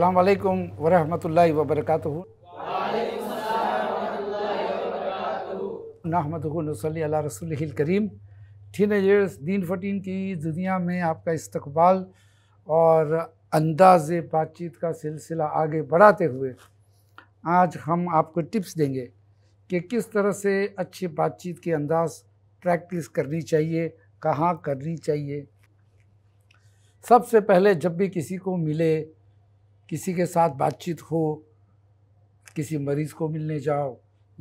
अस्सलाम वालेकुम वरहमतुल्लाहि व बरकातुहू नहमदनसली रसोल करीम टीन दीन फटीन की दुनिया में आपका इस्तबाल और अंदाज बातचीत का सिलसिला आगे बढ़ाते हुए आज हम आपको टिप्स देंगे कि किस तरह से अच्छी बातचीत के अंदाज प्रैक्टिस करनी चाहिए कहाँ करनी चाहिए सबसे पहले जब भी किसी को मिले किसी के साथ बातचीत हो किसी मरीज़ को मिलने जाओ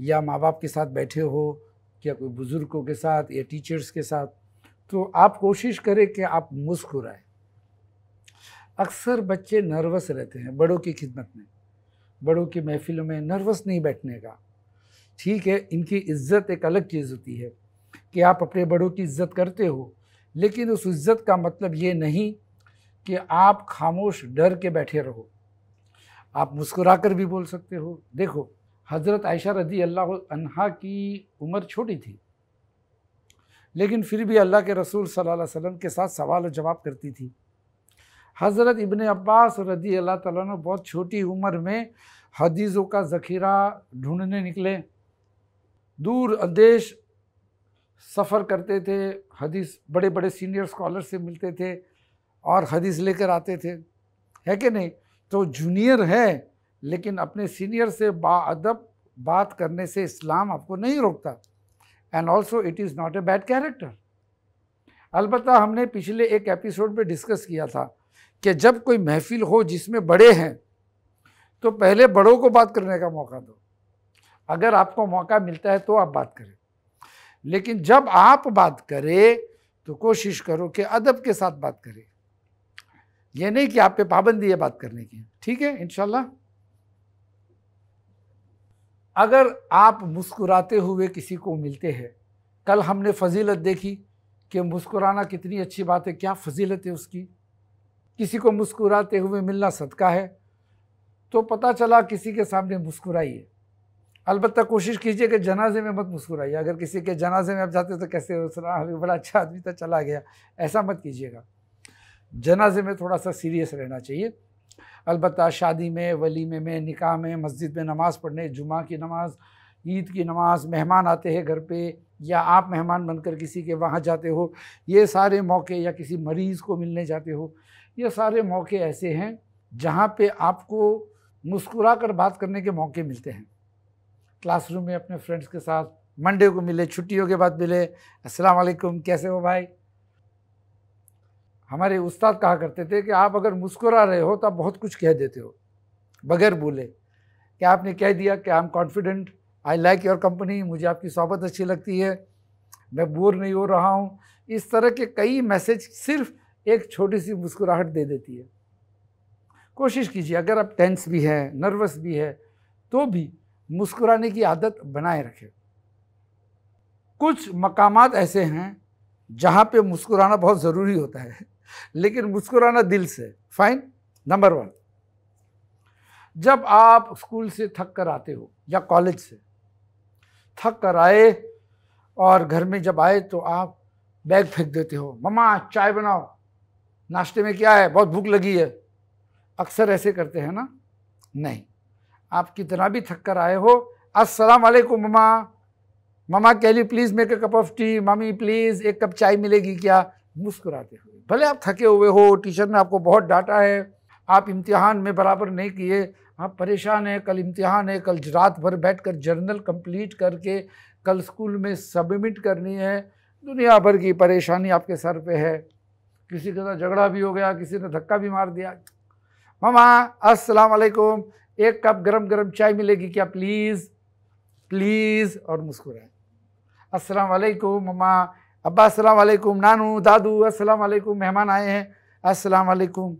या माँ बाप के साथ बैठे हो या कोई बुज़ुर्गों के साथ या टीचर्स के साथ तो आप कोशिश करें कि आप मुस्कुराएं अक्सर बच्चे नर्वस रहते हैं बड़ों की खिदमत में बड़ों की महफिलों में नर्वस नहीं बैठने का ठीक है इनकी इज्जत एक अलग चीज़ होती है कि आप अपने बड़ों की इज्जत करते हो लेकिन उस इज्जत का मतलब ये नहीं कि आप खामोश डर के बैठे रहो आप मुस्कुरा कर भी बोल सकते हो देखो हज़रत आयशा रदी अल्लाह अनहा की उम्र छोटी थी लेकिन फिर भी अल्लाह के रसूल सल्लल्लाहु अलैहि वसल्लम के साथ सवाल और जवाब करती थी हज़रत इबन अब्बास रदी अल्लाह तला ने बहुत छोटी उम्र में हदीज़ों का ज़खीरा ढूंढने निकले दूर अंदेश सफ़र करते थे हदीस बड़े बड़े सीनियर स्कॉलर से मिलते थे और हदीस लेकर आते थे है कि नहीं तो जूनियर है लेकिन अपने सीनियर से बाअदब बात करने से इस्लाम आपको नहीं रोकता and also it is not a bad character अलबत् हमने पिछले एक एपिसोड में डिस्कस किया था कि जब कोई महफिल हो जिसमें बड़े हैं तो पहले बड़ों को बात करने का मौका दो अगर आपको मौका मिलता है तो आप बात करें लेकिन जब आप बात करें तो कोशिश करो कि अदब के साथ बात करें ये नहीं कि आप पे पाबंदी है बात करने की ठीक है इनशाला अगर आप मुस्कुराते हुए किसी को मिलते हैं कल हमने फजीलत देखी कि मुस्कुराना कितनी अच्छी बात है क्या फजीलत है उसकी किसी को मुस्कुराते हुए मिलना सदका है तो पता चला किसी के सामने मुस्कुराइए अलबत्त कोशिश कीजिए कि जनाजे में मत मुस्कुराइए अगर किसी के जनाजे में आप जाते तो कैसे बड़ा अच्छा आदमी तो चला गया ऐसा मत कीजिएगा जनाजे में थोड़ा सा सीरियस रहना चाहिए अलबत् शादी में वलीमे में निकाह में मस्जिद में नमाज़ पढ़ने जुमा की नमाज़ ईद की नमाज़ मेहमान आते हैं घर पे या आप मेहमान बनकर किसी के वहाँ जाते हो ये सारे मौके या किसी मरीज़ को मिलने जाते हो ये सारे मौके ऐसे हैं जहाँ पे आपको मुस्कुरा कर बात करने के मौके मिलते हैं क्लासरूम में अपने फ्रेंड्स के साथ मंडे को मिले छुट्टियों के बाद मिले अस्सलाम वालेकुम कैसे हो भाई हमारे उस्ताद कहा करते थे कि आप अगर मुस्कुरा रहे हो तो आप बहुत कुछ कह देते हो बगैर बोले कि आपने कह दिया कि I am confident I like your company मुझे आपकी सोबत अच्छी लगती है मैं बोर नहीं हो रहा हूँ इस तरह के कई मैसेज सिर्फ एक छोटी सी मुस्कुराहट दे देती है कोशिश कीजिए अगर आप टेंस भी हैं नर्वस भी है तो भी मुस्कुराने की आदत बनाए रखें कुछ मकामात ऐसे हैं जहाँ पे मुस्कुराना बहुत ज़रूरी होता है लेकिन मुस्कुराना दिल से फाइन नंबर वन जब आप स्कूल से थक कर आते हो या कॉलेज से थक कर आए और घर में जब आए तो आप बैग फेंक देते हो ममा चाय बनाओ नाश्ते में क्या है बहुत भूख लगी है अक्सर ऐसे करते हैं ना नहीं आप कितना भी थक कर आए हो अस्सलाम वालेकुम ममा ममा कह ली please make a cup of tea mummy please एक कप चाय मिलेगी क्या मुस्कुराते हो भले आप थके हुए हो टीचर ने आपको बहुत डांटा है आप इम्तिहान में बराबर नहीं किए आप परेशान हैं कल इम्तिहान है कल रात भर बैठ कर जर्नल कम्प्लीट करके कल स्कूल में सबमिट करनी है दुनिया भर की परेशानी आपके सर पे है किसी के साथ झगड़ा भी हो गया किसी ने धक्का भी मार दिया मामा अस्सलाम वालेकुम एक कप गरम गरम चाय मिलेगी क्या प्लीज़ प्लीज़ और मुस्कुराए अस्सलाम वालेकुम मम्मा अब्बा अल्लाम नानू दादू असलकुम मेहमान आए हैं असलकुम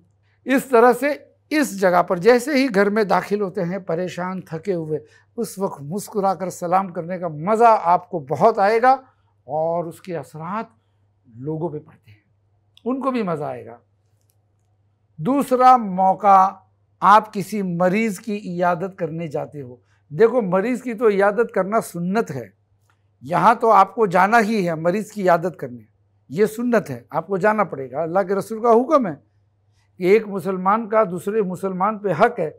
इस तरह से इस जगह पर जैसे ही घर में दाखिल होते हैं परेशान थके हुए उस वक्त मुस्कुरा कर सलाम करने का मज़ा आपको बहुत आएगा और उसके असरात लोगों पे पड़ते हैं उनको भी मज़ा आएगा दूसरा मौका आप किसी मरीज़ की इयादत करने जाते हो देखो मरीज़ की तो इयादत करना सुन्नत है यहाँ तो आपको जाना ही है मरीज़ की यादत करने ये सुन्नत है आपको जाना पड़ेगा अल्लाह के रसूल का हुक्म है कि एक मुसलमान का दूसरे मुसलमान पे हक है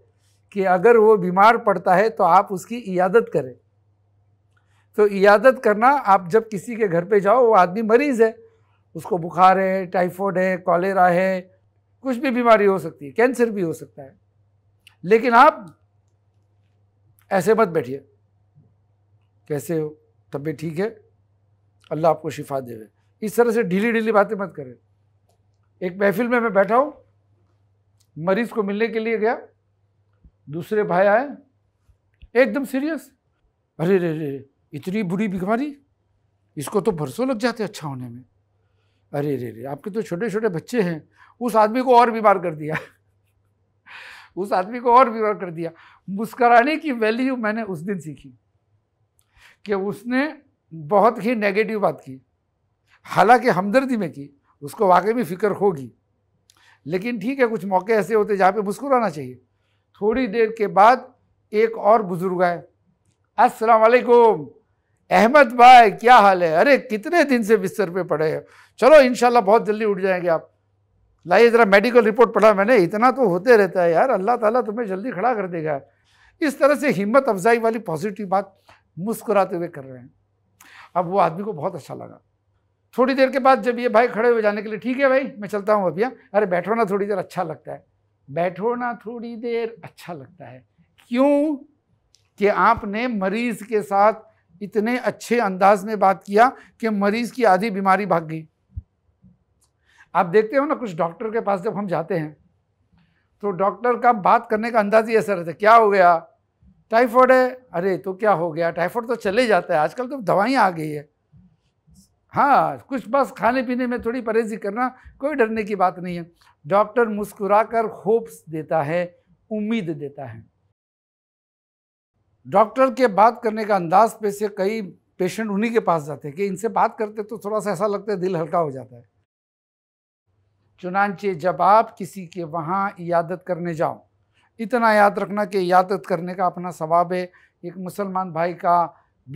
कि अगर वो बीमार पड़ता है तो आप उसकी इयादत करें तो इयादत करना आप जब किसी के घर पे जाओ वो आदमी मरीज़ है उसको बुखार है टाइफॉइड है कॉलेरा है कुछ भी बीमारी हो सकती है कैंसर भी हो सकता है लेकिन आप ऐसे मत बैठिए कैसे हो तबीयत ठीक है अल्लाह आपको शिफा देवे इस तरह से ढीली ढीली बातें मत करें एक महफिल में मैं बैठा हूँ मरीज़ को मिलने के लिए गया दूसरे भाई आए एकदम सीरियस अरे रे रे इतनी बुरी बीमारी इसको तो भरसों लग जाते अच्छा होने में अरे रे रे आपके तो छोटे छोटे बच्चे हैं उस आदमी को और बीमार कर दिया उस आदमी को और बीमार कर दिया मुस्कराने की वैल्यू मैंने उस दिन सीखी कि उसने बहुत ही नेगेटिव बात की हालांकि हमदर्दी में की उसको वाकई में फ़िक्र होगी लेकिन ठीक है कुछ मौके ऐसे होते जहाँ पे मुस्कुराना चाहिए थोड़ी देर के बाद एक और बुज़ुर्ग आए अस्सलाम वालेकुम अहमद भाई क्या हाल है अरे कितने दिन से बिस्तर पे पड़े हैं चलो इन बहुत जल्दी उठ जाएंगे आप लाइए ज़रा मेडिकल रिपोर्ट पढ़ा मैंने इतना तो होते रहता है यार अल्लाह ताला तुम्हें जल्दी खड़ा कर देगा इस तरह से हिम्मत अफजाई वाली पॉजिटिव बात मुस्कुराते हुए कर रहे हैं अब वो आदमी को बहुत अच्छा लगा थोड़ी देर के बाद जब ये भाई खड़े हुए जाने के लिए ठीक है भाई मैं चलता हूँ अभी अरे बैठो ना थोड़ी देर अच्छा लगता है बैठो ना थोड़ी देर अच्छा लगता है क्यों कि आपने मरीज के साथ इतने अच्छे अंदाज में बात किया कि मरीज की आधी बीमारी भाग गई आप देखते हो ना कुछ डॉक्टर के पास जब हम जाते हैं तो डॉक्टर का बात करने का अंदाज ही ऐसा रहता है क्या हो गया टाइफॉइड है अरे तो क्या हो गया टाइफॉइड तो चले जाता है आजकल तो दवाइयाँ आ गई है हाँ कुछ बस खाने पीने में थोड़ी परहेजी करना कोई डरने की बात नहीं है डॉक्टर मुस्कुराकर होप्स देता है उम्मीद देता है डॉक्टर के बात करने का अंदाज पे से कई पेशेंट उन्हीं के पास जाते हैं कि इनसे बात करते तो थोड़ा सा ऐसा लगता है दिल हल्का हो जाता है चुनानचे जब आप किसी के वहाँ इयादत करने जाओ इतना याद रखना कि यादत करने का अपना सवाब है एक मुसलमान भाई का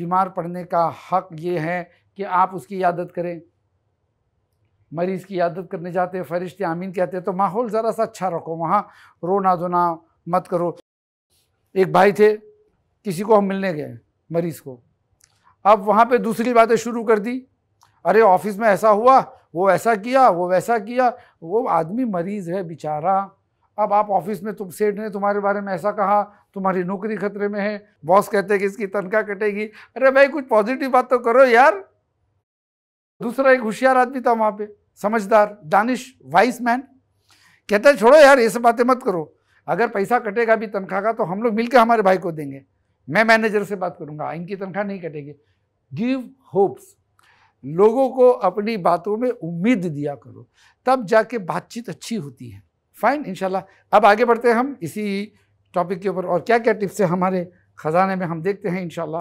बीमार पड़ने का हक ये है कि आप उसकी यादत करें मरीज़ की यादत करने जाते हैं फरिश्ते आमीन कहते हैं तो माहौल ज़रा सा अच्छा रखो वहाँ रोना धोना मत करो एक भाई थे किसी को हम मिलने गए मरीज़ को अब वहाँ पे दूसरी बातें शुरू कर दी अरे ऑफिस में ऐसा हुआ वो ऐसा किया वो वैसा किया वो आदमी मरीज़ है बेचारा अब आप ऑफिस में तुम सेठ ने तुम्हारे बारे में ऐसा कहा तुम्हारी नौकरी खतरे में है बॉस कहते हैं कि इसकी तनख्वाह कटेगी अरे भाई कुछ पॉजिटिव बात तो करो यार दूसरा एक होशियार आदमी था वहाँ पे समझदार दानिश वाइस मैन कहता है छोड़ो यार ये सब बातें मत करो अगर पैसा कटेगा भी तनख्वाह का तो हम लोग मिलकर हमारे भाई को देंगे मैं मैनेजर से बात करूंगा इनकी तनख्वाह नहीं कटेगी गिव होप्स लोगों को अपनी बातों में उम्मीद दिया करो तब जाके बातचीत अच्छी होती है फाइन इनशाला अब आगे बढ़ते हैं हम इसी टॉपिक के ऊपर और क्या क्या टिप्स है हमारे ख़जाने में हम देखते हैं इनशाला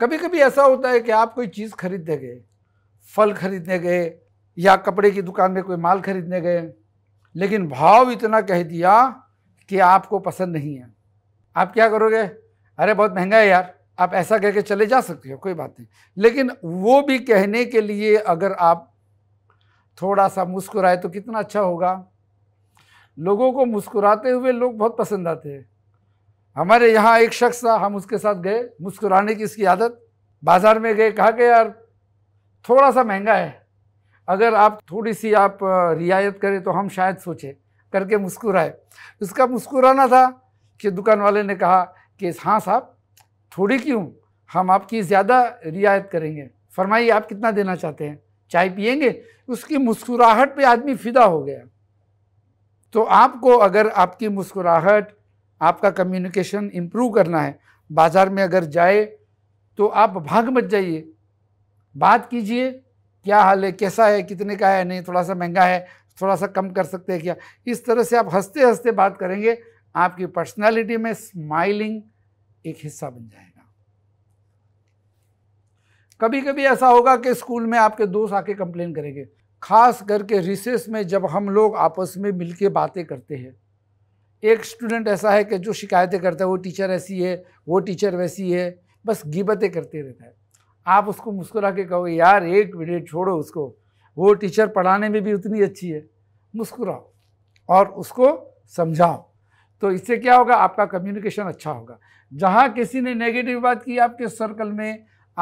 कभी कभी ऐसा होता है कि आप कोई चीज़ खरीदने गए फल खरीदने गए या कपड़े की दुकान में कोई माल खरीदने गए लेकिन भाव इतना कह दिया कि आपको पसंद नहीं है आप क्या करोगे अरे बहुत महंगा है यार आप ऐसा कह के चले जा सकते हो कोई बात नहीं लेकिन वो भी कहने के लिए अगर आप थोड़ा सा मुस्कुराए तो कितना अच्छा होगा लोगों को मुस्कुराते हुए लोग बहुत पसंद आते हैं हमारे यहाँ एक शख्स था हम उसके साथ गए मुस्कुराने की इसकी आदत बाज़ार में गए कहा कि यार थोड़ा सा महंगा है अगर आप थोड़ी सी आप रियायत करें तो हम शायद सोचें करके मुस्कुराए उसका मुस्कुराना था कि दुकान वाले ने कहा कि हाँ साहब थोड़ी क्यों हम आपकी ज़्यादा रियायत करेंगे फरमाइए आप कितना देना चाहते हैं चाय पियेंगे उसकी मुस्कुराहट पे आदमी फिदा हो गया तो आपको अगर आपकी मुस्कुराहट आपका कम्युनिकेशन इम्प्रूव करना है बाज़ार में अगर जाए तो आप भाग मत जाइए बात कीजिए क्या हाल है कैसा है कितने का है नहीं थोड़ा सा महंगा है थोड़ा सा कम कर सकते हैं क्या इस तरह से आप हंसते हंसते बात करेंगे आपकी पर्सनालिटी में स्माइलिंग एक हिस्सा बन जाए कभी कभी ऐसा होगा कि स्कूल में आपके दोस्त आके कंप्लेन करेंगे खास करके रिसेस में जब हम लोग आपस में मिल बातें करते हैं एक स्टूडेंट ऐसा है कि जो शिकायतें करता है वो टीचर ऐसी है वो टीचर वैसी है बस गिबतें करते रहता है आप उसको मुस्कुरा के कहो यार एक मिनट छोड़ो उसको वो टीचर पढ़ाने में भी उतनी अच्छी है मुस्कुराओ और उसको समझाओ तो इससे क्या होगा आपका कम्युनिकेशन अच्छा होगा जहाँ किसी ने नेगेटिव बात की आपके सर्कल में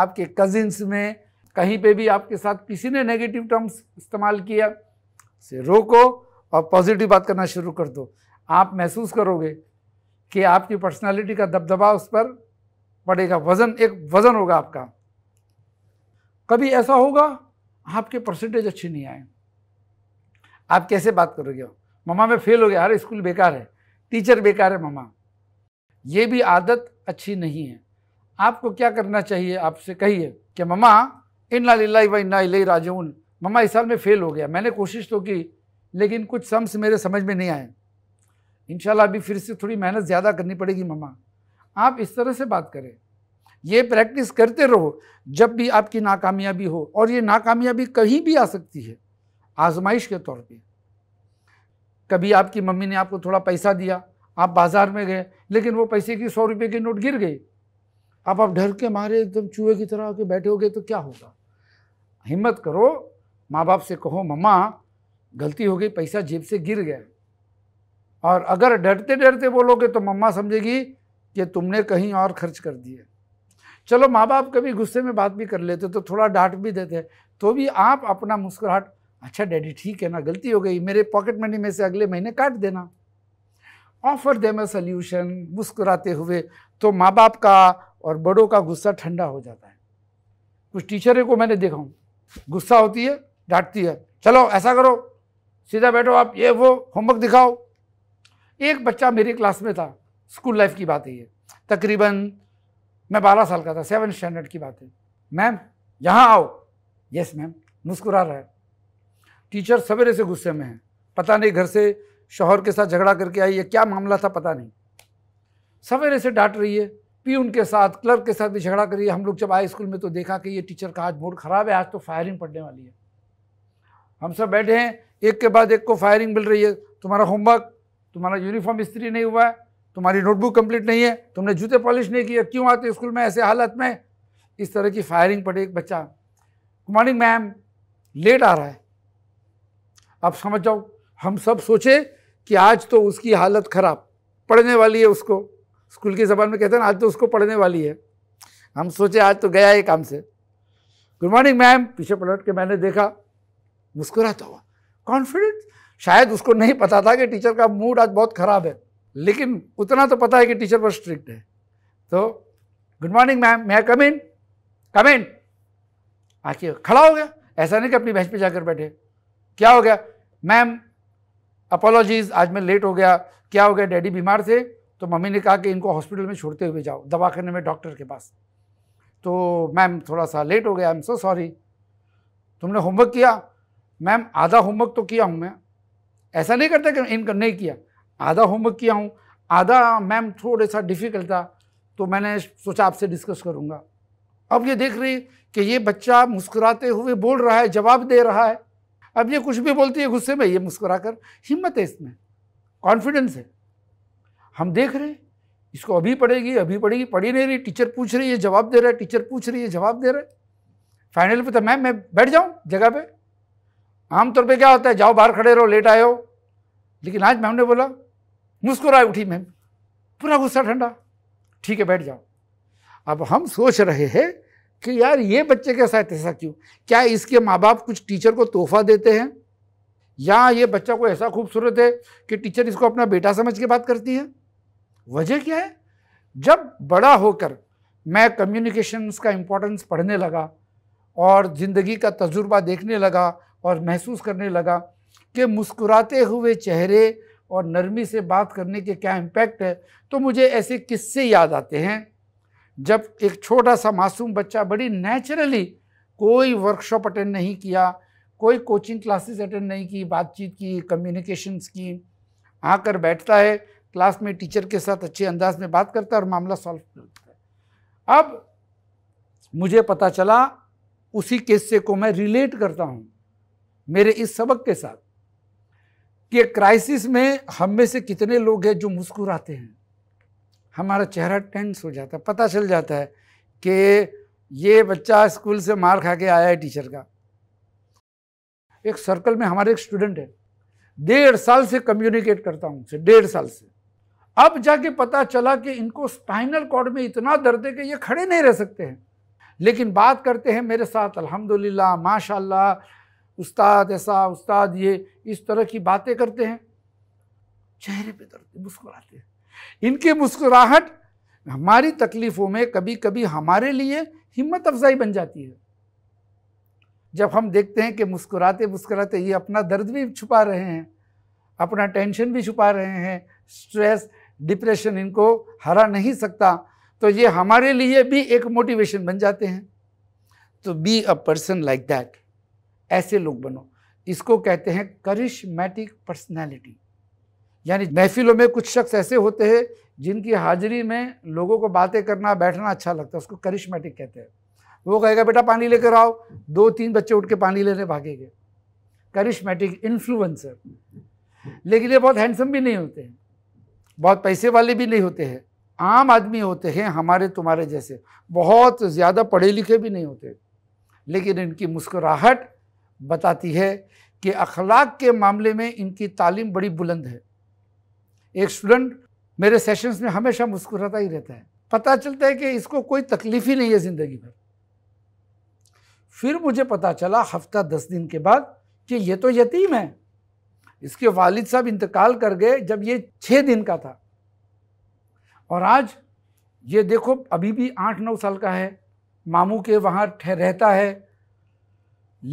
आपके कजिन्स में कहीं पे भी आपके साथ किसी ने नेगेटिव टर्म्स इस्तेमाल किया से रोको और पॉजिटिव बात करना शुरू कर दो आप महसूस करोगे कि आपकी पर्सनालिटी का दबदबा उस पर पड़ेगा वज़न एक वज़न होगा आपका कभी ऐसा होगा आपके परसेंटेज अच्छे नहीं आए आप कैसे बात करोगे ममा में फेल हो गया अरे स्कूल बेकार है टीचर बेकार है ममा ये भी आदत अच्छी नहीं है आपको क्या करना चाहिए आपसे कहिए कि ममा इन्ना लाही व इन्ना ले राजून ममा इस साल में फ़ेल हो गया मैंने कोशिश तो की लेकिन कुछ सम्स मेरे समझ में नहीं आए इन अभी फिर से थोड़ी मेहनत ज़्यादा करनी पड़ेगी ममा आप इस तरह से बात करें ये प्रैक्टिस करते रहो जब भी आपकी नाकामयाबी हो और ये नाकामयाबी कहीं भी आ सकती है आजमाइश के तौर पे कभी आपकी मम्मी ने आपको थोड़ा पैसा दिया आप बाज़ार में गए लेकिन वो पैसे की सौ रुपये की नोट गिर गई आप आप डर के मारे एकदम चूहे की तरह के बैठे गए तो क्या होगा हिम्मत करो माँ बाप से कहो मम्मा गलती हो गई पैसा जेब से गिर गया और अगर डरते डरते बोलोगे तो मम्मा समझेगी कि तुमने कहीं और खर्च कर दिए चलो माँ बाप कभी गुस्से में बात भी कर लेते तो थोड़ा डांट भी देते तो भी आप अपना मुस्कुराहट अच्छा डैडी ठीक है ना गलती हो गई मेरे पॉकेट मनी में से अगले महीने काट देना ऑफर देम ए सल्यूशन मुस्कुराते हुए तो माँ बाप का और बड़ों का गुस्सा ठंडा हो जाता है कुछ टीचरें को मैंने देखा हूँ गुस्सा होती है डांटती है चलो ऐसा करो सीधा बैठो आप ये वो होमवर्क दिखाओ एक बच्चा मेरी क्लास में था स्कूल लाइफ की बात है ये तकरीबन मैं बारह साल का था सेवन स्टैंडर्ड की बात है मैम यहाँ आओ यस मैम मुस्कुरा रहा है टीचर सवेरे से गुस्से में है पता नहीं घर से शोहर के साथ झगड़ा करके आई है क्या मामला था पता नहीं सवेरे से डांट रही है भी उनके साथ क्लर्क के साथ भी झगड़ा करिए हम लोग जब आए स्कूल में तो देखा कि ये टीचर का आज मूड ख़राब है आज तो फायरिंग पड़ने वाली है हम सब बैठे हैं एक के बाद एक को फायरिंग मिल रही है तुम्हारा होमवर्क तुम्हारा यूनिफॉर्म इस्त्री नहीं हुआ है तुम्हारी नोटबुक कंप्लीट नहीं है तुमने जूते पॉलिश नहीं किया क्यों आते स्कूल में ऐसे हालत में इस तरह की फायरिंग पड़े एक बच्चा गुड मॉर्निंग मैम लेट आ रहा है आप समझ जाओ हम सब सोचे कि आज तो उसकी हालत ख़राब पढ़ने वाली है उसको स्कूल की जबान में कहते हैं ना आज तो उसको पढ़ने वाली है हम सोचे आज तो गया ये काम से गुड मॉर्निंग मैम पीछे पलट के मैंने देखा मुस्कुराता हुआ कॉन्फिडेंस शायद उसको नहीं पता था कि टीचर का मूड आज बहुत ख़राब है लेकिन उतना तो पता है कि टीचर बहुत स्ट्रिक्ट है तो गुड मॉर्निंग मैम मैं कम इन कम इन आके खड़ा हो गया ऐसा नहीं कि अपनी बेंच पे जाकर बैठे क्या हो गया मैम अपोलॉजीज आज मैं लेट हो गया क्या हो गया डैडी बीमार थे तो मम्मी ने कहा कि इनको हॉस्पिटल में छोड़ते हुए जाओ दवा करने में डॉक्टर के पास तो मैम थोड़ा सा लेट हो गया आई एम सो सॉरी तुमने होमवर्क किया मैम आधा होमवर्क तो किया हूँ मैं ऐसा नहीं करता कि इनका नहीं किया आधा होमवर्क किया हूँ आधा मैम थोड़ा सा डिफ़िकल्ट था तो मैंने सोचा आपसे डिस्कस करूँगा अब ये देख रही कि ये बच्चा मुस्कुराते हुए बोल रहा है जवाब दे रहा है अब ये कुछ भी बोलती है गुस्से में ये मुस्कुरा कर हिम्मत है इसमें कॉन्फिडेंस है हम देख रहे हैं इसको अभी पढ़ेगी अभी पढ़ेगी पढ़ी नहीं रही टीचर पूछ रही है जवाब दे रहा है टीचर पूछ रही है जवाब दे रहा है फाइनल पे तो मैम मैं बैठ जाऊँ जगह पे आमतौर पे क्या होता है जाओ बाहर खड़े रहो लेट आए हो लेकिन आज मैम ने बोला मुस्कुरा उठी मैम पूरा गुस्सा ठंडा ठीक है बैठ जाओ अब हम सोच रहे हैं कि यार ये बच्चे के साथ ऐसा क्यों क्या इसके माँ बाप कुछ टीचर को तोहफा देते हैं या ये बच्चा को ऐसा खूबसूरत है कि टीचर इसको अपना बेटा समझ के बात करती है वजह क्या है जब बड़ा होकर मैं कम्युनिकेशंस का इम्पोर्टेंस पढ़ने लगा और ज़िंदगी का तजुर्बा देखने लगा और महसूस करने लगा कि मुस्कुराते हुए चेहरे और नरमी से बात करने के क्या इम्पैक्ट है तो मुझे ऐसे किस्से याद आते हैं जब एक छोटा सा मासूम बच्चा बड़ी नेचुरली कोई वर्कशॉप अटेंड नहीं किया कोई कोचिंग क्लासेस अटेंड नहीं की बातचीत की कम्युनिकेशंस की आकर बैठता है क्लास में टीचर के साथ अच्छे अंदाज में बात करता है और मामला सॉल्व करता है अब मुझे पता चला उसी किस्से को मैं रिलेट करता हूँ मेरे इस सबक के साथ कि क्राइसिस में हम में से कितने लोग हैं जो मुस्कुराते हैं हमारा चेहरा टेंस हो जाता है पता चल जाता है कि ये बच्चा स्कूल से मार खा के आया है टीचर का एक सर्कल में हमारे एक स्टूडेंट है डेढ़ साल से कम्युनिकेट करता हूँ उनसे डेढ़ साल से अब जाके पता चला कि इनको स्पाइनल कॉर्ड में इतना दर्द है कि ये खड़े नहीं रह सकते हैं लेकिन बात करते हैं मेरे साथ अल्हम्दुलिल्लाह माशाल्लाह उस्ताद ऐसा उस्ताद ये इस तरह की बातें करते हैं चेहरे पे दर्द मुस्कुराते हैं इनकी मुस्कुराहट हमारी तकलीफ़ों में कभी कभी हमारे लिए हिम्मत अफजाई बन जाती है जब हम देखते हैं कि मुस्कुराते मुस्कुराते ये अपना दर्द भी छुपा रहे हैं अपना टेंशन भी छुपा रहे हैं स्ट्रेस डिप्रेशन इनको हरा नहीं सकता तो ये हमारे लिए भी एक मोटिवेशन बन जाते हैं तो be a person like that ऐसे लोग बनो इसको कहते हैं करिश्मेटिक पर्सनैलिटी यानी महफिलों में कुछ शख्स ऐसे होते हैं जिनकी हाजिरी में लोगों को बातें करना बैठना अच्छा लगता है उसको करिश्मेटिक कहते हैं वो कहेगा बेटा पानी लेकर आओ दो तीन बच्चे उठ के पानी लेने भागेंगे करिश्मेटिक इन्फ्लुएंसर लेकिन ये बहुत हैंडसम भी नहीं होते हैं बहुत पैसे वाले भी नहीं होते हैं आम आदमी होते हैं हमारे तुम्हारे जैसे बहुत ज़्यादा पढ़े लिखे भी नहीं होते लेकिन इनकी मुस्कुराहट बताती है कि अखलाक के मामले में इनकी तालीम बड़ी बुलंद है एक स्टूडेंट मेरे सेशंस में हमेशा मुस्कुराता ही रहता है पता चलता है कि इसको कोई तकलीफ ही नहीं है ज़िंदगी भर फिर मुझे पता चला हफ्ता दस दिन के बाद कि ये तो यतीम है इसके वालिद साहब इंतकाल कर गए जब ये छः दिन का था और आज ये देखो अभी भी आठ नौ साल का है मामू के वहाँ रहता है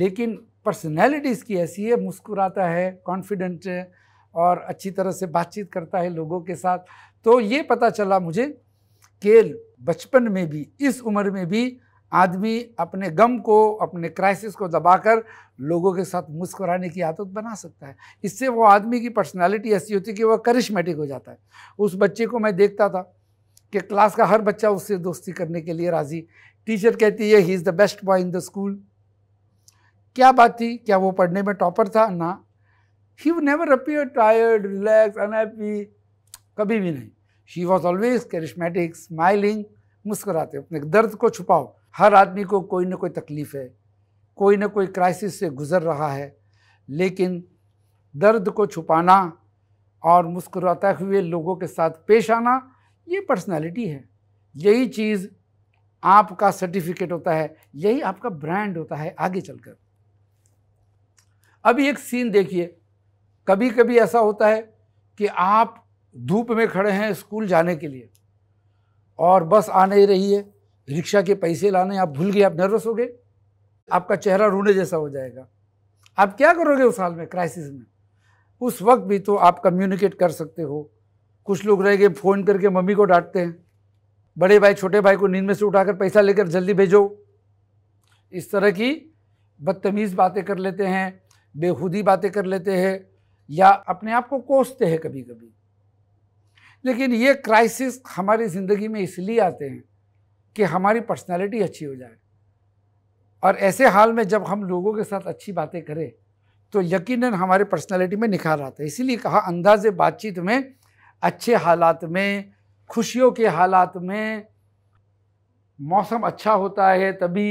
लेकिन पर्सनैलिटी इसकी ऐसी है मुस्कुराता है कॉन्फिडेंट है और अच्छी तरह से बातचीत करता है लोगों के साथ तो ये पता चला मुझे कि बचपन में भी इस उम्र में भी आदमी अपने गम को अपने क्राइसिस को दबाकर लोगों के साथ मुस्कुराने की आदत बना सकता है इससे वो आदमी की पर्सनालिटी ऐसी होती है कि वह करिश्मेटिक हो जाता है उस बच्चे को मैं देखता था कि क्लास का हर बच्चा उससे दोस्ती करने के लिए राज़ी टीचर कहती है he is the best boy in the school क्या बात थी क्या वो पढ़ने में टॉपर था ना he never appear tired relax unhappy कभी भी नहीं he was always charismatic smiling मुस्कुराते अपने दर्द को छुपाओ हर आदमी को कोई ना कोई तकलीफ़ है कोई ना कोई क्राइसिस से गुज़र रहा है लेकिन दर्द को छुपाना और मुस्कुराते हुए लोगों के साथ पेश आना ये पर्सनालिटी है यही चीज़ आपका सर्टिफिकेट होता है यही आपका ब्रांड होता है आगे चलकर अभी एक सीन देखिए कभी कभी ऐसा होता है कि आप धूप में खड़े हैं स्कूल जाने के लिए और बस आ नहीं रही है रिक्शा के पैसे लाने आप भूल गए आप नर्वस हो गए आपका चेहरा रोने जैसा हो जाएगा आप क्या करोगे उस हाल में क्राइसिस में उस वक्त भी तो आप कम्युनिकेट कर सकते हो कुछ लोग रह गए फ़ोन करके मम्मी को डांटते हैं बड़े भाई छोटे भाई को नींद में से उठाकर पैसा लेकर जल्दी भेजो इस तरह की बदतमीज़ बातें कर लेते हैं बेहूदी बातें कर लेते हैं या अपने आप को कोसते हैं कभी कभी लेकिन ये क्राइसिस हमारी ज़िंदगी में इसलिए आते हैं कि हमारी पर्सनैलिटी अच्छी हो जाए और ऐसे हाल में जब हम लोगों के साथ अच्छी बातें करें तो यकीनन हमारी पर्सनैलिटी में निखार आता है इसीलिए कहा अंदाज़ बातचीत में अच्छे हालात में खुशियों के हालात में मौसम अच्छा होता है तभी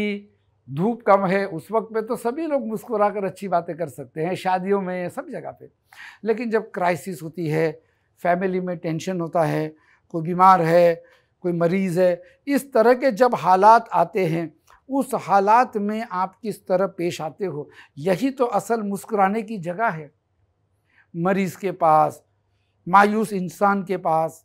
धूप कम है उस वक्त में तो सभी लोग मुस्कुरा कर अच्छी बातें कर सकते हैं शादियों में सब जगह पे लेकिन जब क्राइसिस होती है फैमिली में टेंशन होता है कोई बीमार है कोई मरीज़ है इस तरह के जब हालात आते हैं उस हालात में आप किस तरह पेश आते हो यही तो असल मुस्कुराने की जगह है मरीज़ के पास मायूस इंसान के पास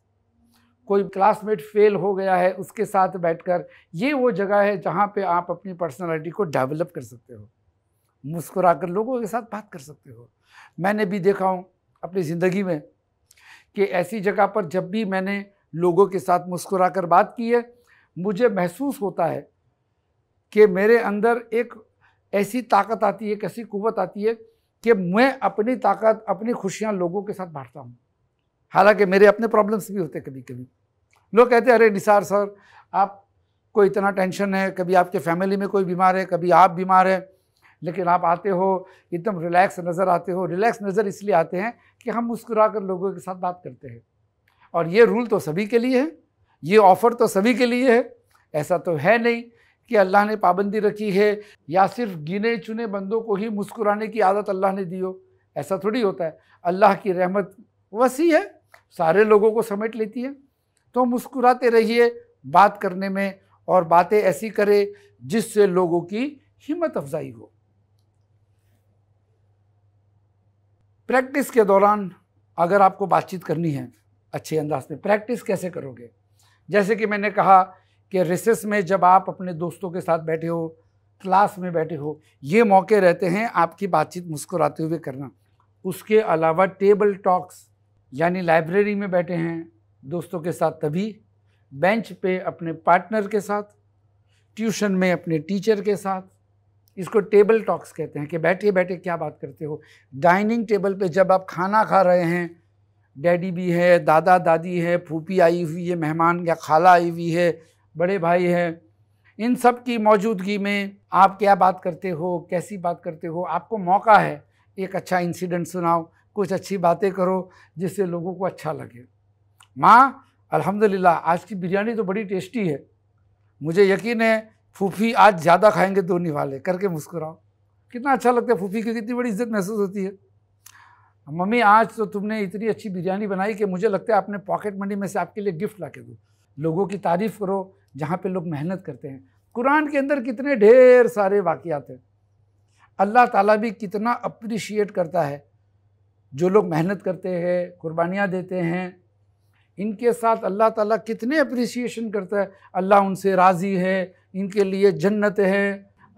कोई क्लासमेट फेल हो गया है उसके साथ बैठकर ये वो जगह है जहाँ पे आप अपनी पर्सनालिटी को डेवलप कर सकते हो मुस्कुरा कर लोगों के साथ बात कर सकते हो मैंने भी देखा हूँ अपनी ज़िंदगी में कि ऐसी जगह पर जब भी मैंने लोगों के साथ मुस्कुरा कर बात की है मुझे महसूस होता है कि मेरे अंदर एक ऐसी ताकत आती है एक ऐसी कुवत आती है कि मैं अपनी ताकत अपनी खुशियाँ लोगों के साथ बांटता हूँ हालांकि मेरे अपने प्रॉब्लम्स भी होते कभी कभी लोग कहते हैं अरे निसार सर आप को इतना टेंशन है कभी आपके फैमिली में कोई बीमार है कभी आप बीमार हैं लेकिन आप आते हो एकदम रिलैक्स नज़र आते हो रिलैक्स नज़र इसलिए आते हैं कि हम मुस्कुरा कर लोगों के साथ बात करते हैं और ये रूल तो सभी के लिए है ये ऑफ़र तो सभी के लिए है ऐसा तो है नहीं कि अल्लाह ने पाबंदी रखी है या सिर्फ गिने चुने बंदों को ही मुस्कुराने की आदत अल्लाह ने दी हो ऐसा थोड़ी होता है अल्लाह की रहमत वसी है सारे लोगों को समेट लेती है तो मुस्कुराते रहिए बात करने में और बातें ऐसी करें जिससे लोगों की हिम्मत अफजाई हो प्रैक्टिस के दौरान अगर आपको बातचीत करनी है अच्छे अंदाज में प्रैक्टिस कैसे करोगे जैसे कि मैंने कहा कि रिसेस में जब आप अपने दोस्तों के साथ बैठे हो क्लास में बैठे हो ये मौके रहते हैं आपकी बातचीत मुस्कुराते हुए करना उसके अलावा टेबल टॉक्स यानी लाइब्रेरी में बैठे हैं दोस्तों के साथ तभी बेंच पे अपने पार्टनर के साथ ट्यूशन में अपने टीचर के साथ इसको टेबल टॉक्स कहते हैं कि बैठे बैठे क्या बात करते हो डाइनिंग टेबल पे जब आप खाना खा रहे हैं डैडी भी है दादा दादी है फूफी आई हुई है मेहमान या खाला आई हुई है बड़े भाई हैं इन सब की मौजूदगी में आप क्या बात करते हो कैसी बात करते हो आपको मौका है एक अच्छा इंसिडेंट सुनाओ कुछ अच्छी बातें करो जिससे लोगों को अच्छा लगे माँ अल्हम्दुलिल्लाह आज की बिरयानी तो बड़ी टेस्टी है मुझे यकीन है फूफी आज ज़्यादा खाएंगे दोनी वाले करके मुस्कुराओ कितना अच्छा लगता है फूफी की कितनी बड़ी इज्जत महसूस होती है मम्मी आज तो तुमने इतनी अच्छी बिरयानी बनाई कि मुझे लगता है आपने पॉकेट मनी में से आपके लिए गिफ्ट ला के दो लोगों की तारीफ़ करो जहाँ पे लोग मेहनत करते हैं कुरान के अंदर कितने ढेर सारे वाक़ात हैं अल्लाह ताला भी कितना अप्रिशिएट करता है जो लोग मेहनत करते हैं कुर्बानियाँ देते हैं इनके साथ अल्लाह ताला कितने अप्रिसिएशन करता है अल्लाह उनसे राज़ी है इनके लिए जन्नत है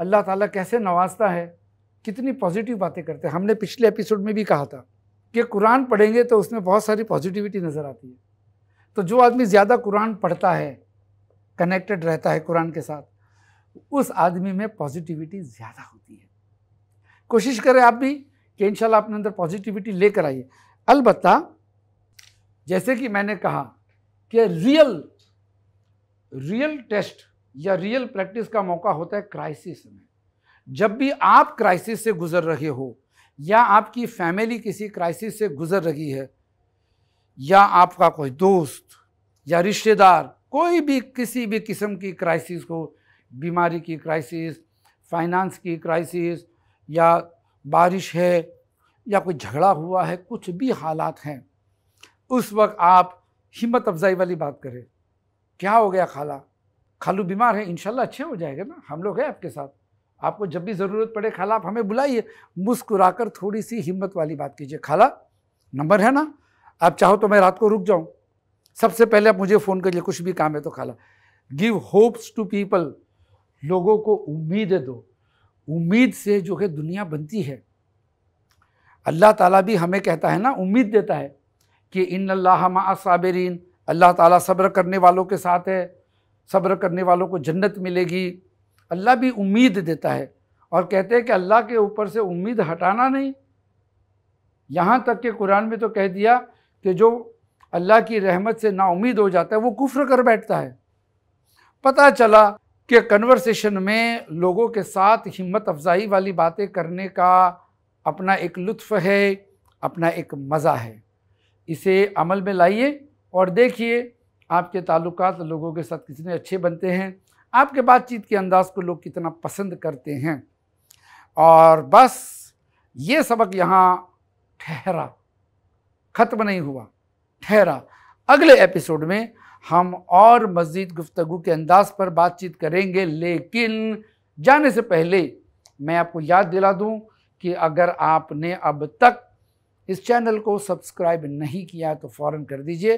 अल्लाह ताला कैसे नवाजता है कितनी पॉजिटिव बातें करते हैं हमने पिछले एपिसोड में भी कहा था कि कुरान पढ़ेंगे तो उसमें बहुत सारी पॉजिटिविटी नज़र आती है तो जो आदमी ज़्यादा कुरान पढ़ता है कनेक्टेड रहता है कुरान के साथ उस आदमी में पॉजिटिविटी ज़्यादा होती है कोशिश करें आप भी कि इन अपने अंदर पॉजिटिविटी लेकर आइए अलबत् जैसे कि मैंने कहा कि रियल रियल टेस्ट या रियल प्रैक्टिस का मौका होता है क्राइसिस में जब भी आप क्राइसिस से गुजर रहे हो या आपकी फैमिली किसी क्राइसिस से गुज़र रही है या आपका कोई दोस्त या रिश्तेदार कोई भी किसी भी किस्म की क्राइसिस को बीमारी की क्राइसिस फाइनेंस की क्राइसिस या बारिश है या कोई झगड़ा हुआ है कुछ भी हालात हैं उस वक्त आप हिम्मत अफजाई वाली बात करें क्या हो गया खाला खालू बीमार है इन अच्छे हो जाएगा ना हम लोग हैं आपके साथ आपको जब भी ज़रूरत पड़े खाला आप हमें बुलाइए मुस्कुराकर थोड़ी सी हिम्मत वाली बात कीजिए खाला नंबर है ना आप चाहो तो मैं रात को रुक जाऊँ सबसे पहले आप मुझे फ़ोन करिए कुछ भी काम है तो खाला गिव होप्स टू पीपल लोगों को उम्मीद दो उम्मीद से जो है दुनिया बनती है अल्लाह ताला भी हमें कहता है ना उम्मीद देता है कि इन अल्लाह साबरीन अल्लाह ताला सब्र करने वालों के साथ है सब्र करने वालों को जन्नत मिलेगी अल्लाह भी उम्मीद देता है और कहते हैं कि अल्लाह के ऊपर से उम्मीद हटाना नहीं यहाँ तक कि कुरान में तो कह दिया कि जो अल्लाह की रहमत से ना उम्मीद हो जाता है वो कुफ्र कर बैठता है पता चला कि कन्वर्सेशन में लोगों के साथ हिम्मत अफजाई वाली बातें करने का अपना एक लुत्फ़ है अपना एक मज़ा है इसे अमल में लाइए और देखिए आपके ताल्लुकात लोगों के साथ कितने अच्छे बनते हैं आपके बातचीत के अंदाज़ को लोग कितना पसंद करते हैं और बस ये सबक यहाँ ठहरा ख़त्म नहीं हुआ ठहरा अगले एपिसोड में हम और मज़ीद गुफ्तु के अंदाज़ पर बातचीत करेंगे लेकिन जाने से पहले मैं आपको याद दिला दूं कि अगर आपने अब तक इस चैनल को सब्सक्राइब नहीं किया तो फ़ौर कर दीजिए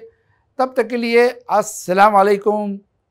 तब तक के लिए असलकुम